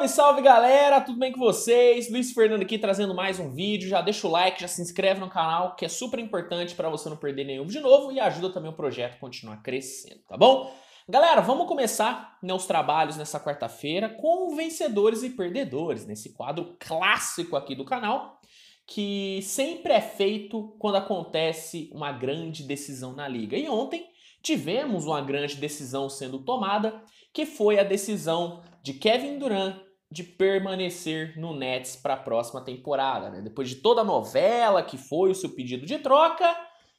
Salve, salve galera, tudo bem com vocês? Luiz Fernando aqui trazendo mais um vídeo. Já deixa o like, já se inscreve no canal, que é super importante para você não perder nenhum de novo e ajuda também o projeto a continuar crescendo, tá bom? Galera, vamos começar né, os trabalhos nessa quarta-feira com vencedores e perdedores, nesse quadro clássico aqui do canal, que sempre é feito quando acontece uma grande decisão na liga. E ontem tivemos uma grande decisão sendo tomada, que foi a decisão de Kevin Durant de permanecer no Nets para a próxima temporada. Né? Depois de toda a novela que foi o seu pedido de troca,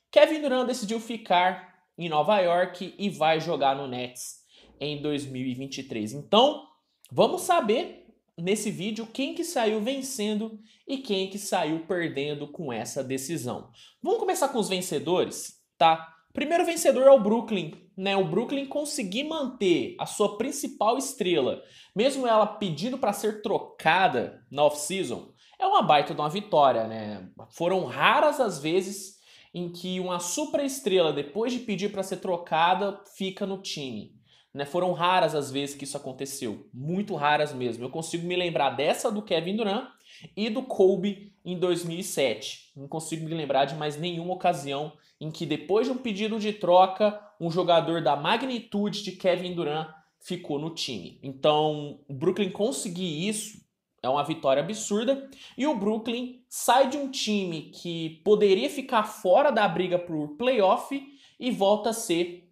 Kevin Durant decidiu ficar em Nova York e vai jogar no Nets em 2023. Então, vamos saber nesse vídeo quem que saiu vencendo e quem que saiu perdendo com essa decisão. Vamos começar com os vencedores, tá? Primeiro vencedor é o Brooklyn, né? O Brooklyn conseguir manter a sua principal estrela, mesmo ela pedindo para ser trocada na off-season, é uma baita de uma vitória, né? Foram raras as vezes em que uma super estrela, depois de pedir para ser trocada, fica no time. Né? Foram raras as vezes que isso aconteceu, muito raras mesmo. Eu consigo me lembrar dessa do Kevin Durant e do Kobe em 2007. Não consigo me lembrar de mais nenhuma ocasião em que depois de um pedido de troca, um jogador da magnitude de Kevin Durant ficou no time. Então, o Brooklyn conseguir isso é uma vitória absurda. E o Brooklyn sai de um time que poderia ficar fora da briga por playoff e volta a ser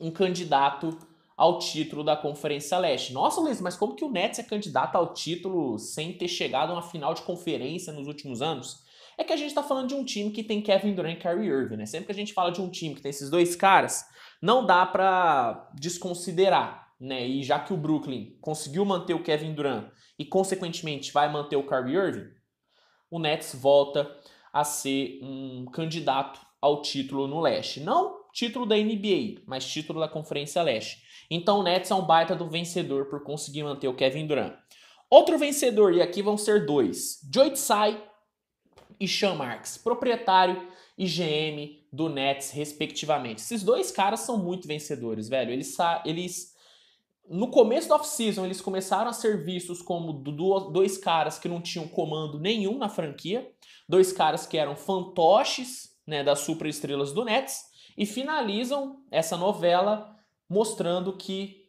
um candidato ao título da Conferência Leste. Nossa, Luiz, mas como que o Nets é candidato ao título sem ter chegado a uma final de conferência nos últimos anos? É que a gente está falando de um time que tem Kevin Durant e Kyrie Irving, né? Sempre que a gente fala de um time que tem esses dois caras, não dá para desconsiderar, né? E já que o Brooklyn conseguiu manter o Kevin Durant e consequentemente vai manter o Kyrie Irving, o Nets volta a ser um candidato ao título no leste. Não título da NBA, mas título da Conferência Leste. Então o Nets é um baita do vencedor por conseguir manter o Kevin Durant. Outro vencedor, e aqui vão ser dois, Tsai e Sean Marks, proprietário e GM do Nets, respectivamente. Esses dois caras são muito vencedores, velho. Eles, eles no começo do off-season, eles começaram a ser vistos como dois caras que não tinham comando nenhum na franquia, dois caras que eram fantoches né, das superestrelas do Nets, e finalizam essa novela mostrando que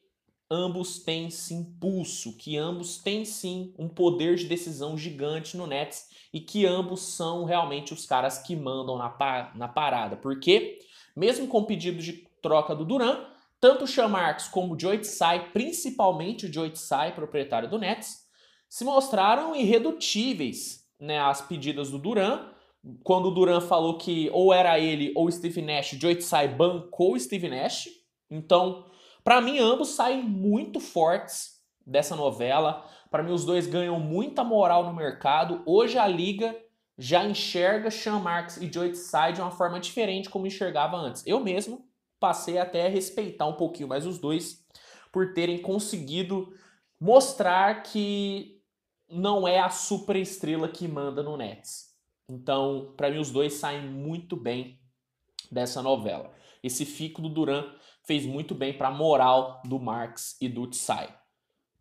ambos têm sim pulso, que ambos têm sim um poder de decisão gigante no Nets e que ambos são realmente os caras que mandam na, na parada. Porque, mesmo com o pedido de troca do Duran, tanto o Sean Marks como o Joe Tsai, principalmente o Joe Tsai, proprietário do Nets, se mostraram irredutíveis né, às pedidas do Duran. Quando o Duran falou que ou era ele ou Steve Nash, o Joe Tsai bancou o Steve Nash então, para mim, ambos saem muito fortes dessa novela. Para mim, os dois ganham muita moral no mercado. Hoje, a Liga já enxerga Sean Marks e Joe Side de uma forma diferente como enxergava antes. Eu mesmo passei até a respeitar um pouquinho mais os dois por terem conseguido mostrar que não é a superestrela que manda no Nets. Então, para mim, os dois saem muito bem dessa novela. Esse fico do Duran fez muito bem para a moral do Marx e do Tsai.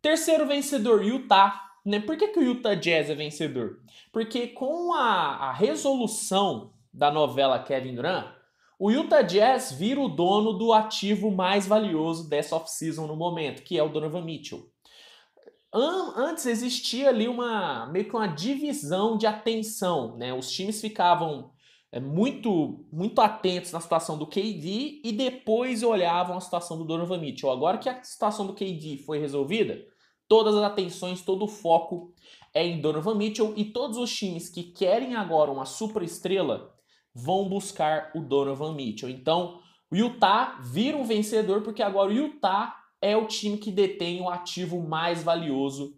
Terceiro vencedor, Utah. Né? Por que, que o Utah Jazz é vencedor? Porque com a, a resolução da novela Kevin Durant, o Utah Jazz vira o dono do ativo mais valioso dessa off-season no momento, que é o Donovan Mitchell. Antes existia ali uma meio que uma divisão de atenção, né? Os times ficavam é, muito muito atentos na situação do KD e depois olhavam a situação do Donovan Mitchell. Agora que a situação do KD foi resolvida, todas as atenções, todo o foco é em Donovan Mitchell e todos os times que querem agora uma super estrela vão buscar o Donovan Mitchell. Então, o Utah vira um vencedor porque agora o Utah é o time que detém o ativo mais valioso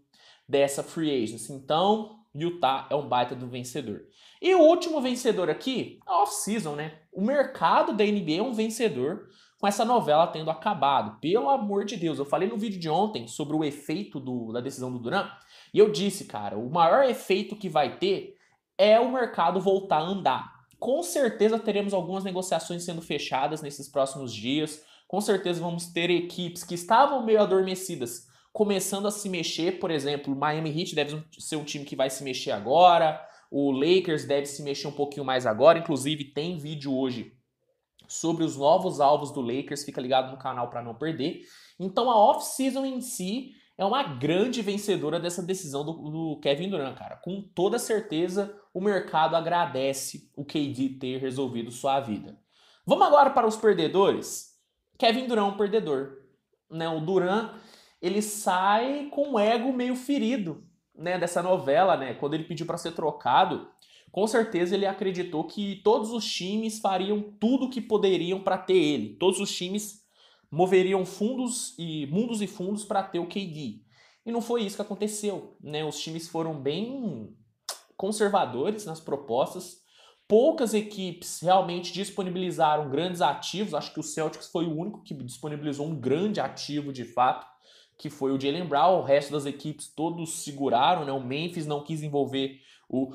dessa free agency. Então, Utah é um baita do vencedor. E o último vencedor aqui, a off-season, né? O mercado da NBA é um vencedor com essa novela tendo acabado. Pelo amor de Deus, eu falei no vídeo de ontem sobre o efeito do, da decisão do Duran e eu disse, cara, o maior efeito que vai ter é o mercado voltar a andar. Com certeza teremos algumas negociações sendo fechadas nesses próximos dias. Com certeza vamos ter equipes que estavam meio adormecidas começando a se mexer, por exemplo, Miami Heat deve ser um time que vai se mexer agora, o Lakers deve se mexer um pouquinho mais agora, inclusive tem vídeo hoje sobre os novos alvos do Lakers, fica ligado no canal para não perder. Então a off-season em si é uma grande vencedora dessa decisão do, do, Kevin Durant, cara. Com toda certeza, o mercado agradece o KD ter resolvido sua vida. Vamos agora para os perdedores? Kevin Durant, é um perdedor. Né? O Durant ele sai com o ego meio ferido, né, dessa novela, né? Quando ele pediu para ser trocado, com certeza ele acreditou que todos os times fariam tudo o que poderiam para ter ele. Todos os times moveriam fundos e mundos e fundos para ter o KD. E não foi isso que aconteceu, né? Os times foram bem conservadores nas propostas. Poucas equipes realmente disponibilizaram grandes ativos. Acho que o Celtics foi o único que disponibilizou um grande ativo de fato que foi o Jalen Brown. O resto das equipes todos seguraram, né? O Memphis não quis envolver o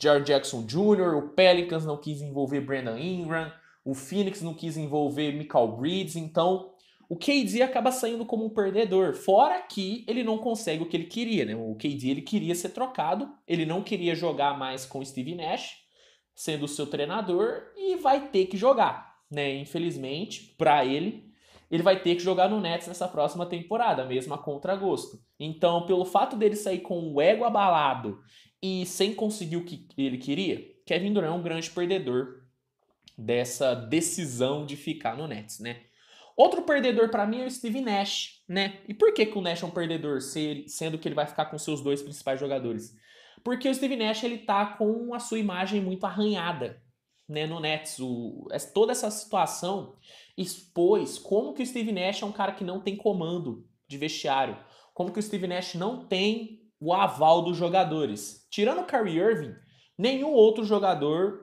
Jared Jackson Jr., o Pelicans não quis envolver Brandon Ingram, o Phoenix não quis envolver Michael Bridges, então o KD acaba saindo como um perdedor, fora que ele não consegue o que ele queria, né? O KD ele queria ser trocado, ele não queria jogar mais com o Steve Nash, sendo o seu treinador, e vai ter que jogar, né? Infelizmente, para ele, ele vai ter que jogar no Nets nessa próxima temporada, mesmo a contragosto. Então, pelo fato dele sair com o ego abalado e sem conseguir o que ele queria, Kevin Durant é um grande perdedor dessa decisão de ficar no Nets, né? Outro perdedor para mim é o Steve Nash, né? E por que, que o Nash é um perdedor, sendo que ele vai ficar com seus dois principais jogadores? Porque o Steve Nash ele tá com a sua imagem muito arranhada né, no Nets. O, toda essa situação expôs como que o Steve Nash é um cara que não tem comando de vestiário, como que o Steve Nash não tem o aval dos jogadores. Tirando o Kyrie Irving, nenhum outro jogador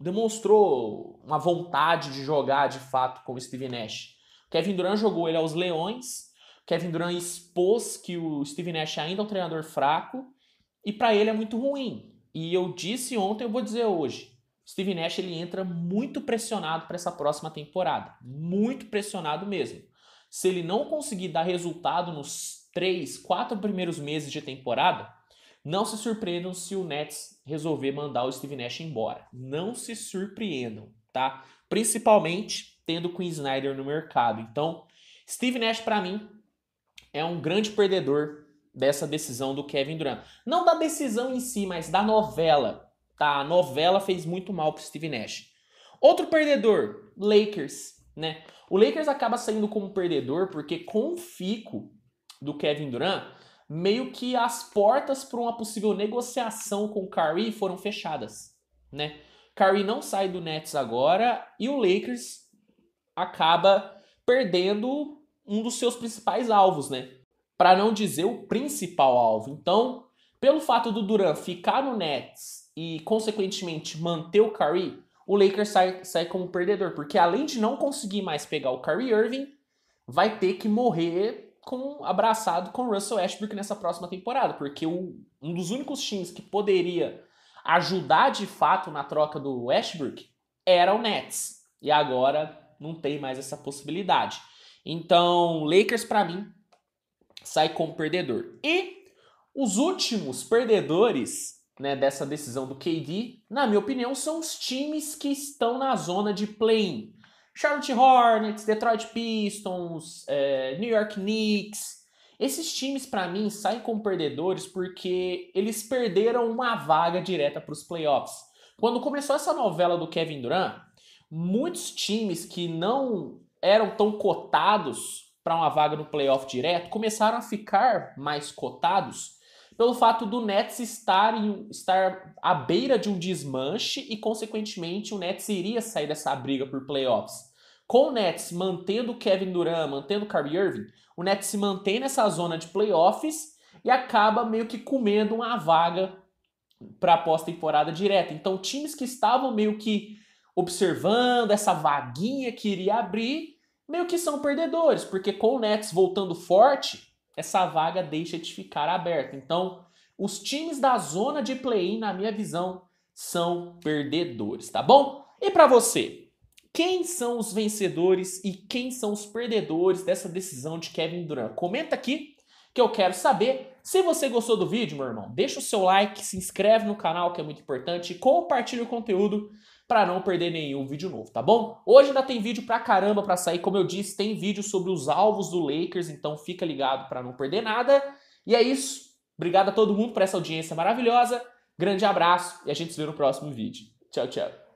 demonstrou uma vontade de jogar de fato com o Steve Nash. Kevin Durant jogou ele aos leões, Kevin Durant expôs que o Steve Nash ainda é um treinador fraco e para ele é muito ruim. E eu disse ontem, eu vou dizer hoje, Steve Nash ele entra muito pressionado para essa próxima temporada, muito pressionado mesmo. Se ele não conseguir dar resultado nos três, quatro primeiros meses de temporada, não se surpreendam se o Nets resolver mandar o Steve Nash embora. Não se surpreendam, tá? Principalmente tendo o Queen Snyder no mercado. Então, Steve Nash para mim é um grande perdedor dessa decisão do Kevin Durant. Não da decisão em si, mas da novela Tá, a novela fez muito mal pro Steve Nash. Outro perdedor, Lakers, né? O Lakers acaba saindo como perdedor porque com o fico do Kevin Durant, meio que as portas para uma possível negociação com o Curry foram fechadas, né? Curry não sai do Nets agora e o Lakers acaba perdendo um dos seus principais alvos, né? Para não dizer o principal alvo. Então, pelo fato do Durant ficar no Nets e, consequentemente, manter o Curry, o Lakers sai, sai como perdedor. Porque além de não conseguir mais pegar o Curry Irving, vai ter que morrer com abraçado com o Russell Westbrook nessa próxima temporada. Porque o, um dos únicos times que poderia ajudar de fato na troca do Westbrook era o Nets. E agora não tem mais essa possibilidade. Então, Lakers para mim sai como perdedor. E os últimos perdedores né, dessa decisão do KD, na minha opinião, são os times que estão na zona de play-in. Charlotte Hornets, Detroit Pistons, é, New York Knicks. Esses times, para mim, saem como perdedores porque eles perderam uma vaga direta para os playoffs. Quando começou essa novela do Kevin Durant, muitos times que não eram tão cotados para uma vaga no playoff direto começaram a ficar mais cotados pelo fato do Nets estar, em, estar à beira de um desmanche e, consequentemente, o Nets iria sair dessa briga por playoffs. Com o Nets mantendo Kevin Durant, mantendo Kyrie Irving, o Nets se mantém nessa zona de playoffs e acaba meio que comendo uma vaga para a pós-temporada direta. Então, times que estavam meio que observando essa vaguinha que iria abrir, meio que são perdedores, porque com o Nets voltando forte, essa vaga deixa de ficar aberta. Então, os times da zona de play-in, na minha visão, são perdedores, tá bom? E para você, quem são os vencedores e quem são os perdedores dessa decisão de Kevin Durant? Comenta aqui que eu quero saber se você gostou do vídeo, meu irmão, deixa o seu like, se inscreve no canal, que é muito importante, e compartilha o conteúdo para não perder nenhum vídeo novo, tá bom? Hoje ainda tem vídeo pra caramba para sair, como eu disse, tem vídeo sobre os alvos do Lakers, então fica ligado para não perder nada. E é isso. Obrigado a todo mundo por essa audiência maravilhosa. Grande abraço e a gente se vê no próximo vídeo. Tchau, tchau.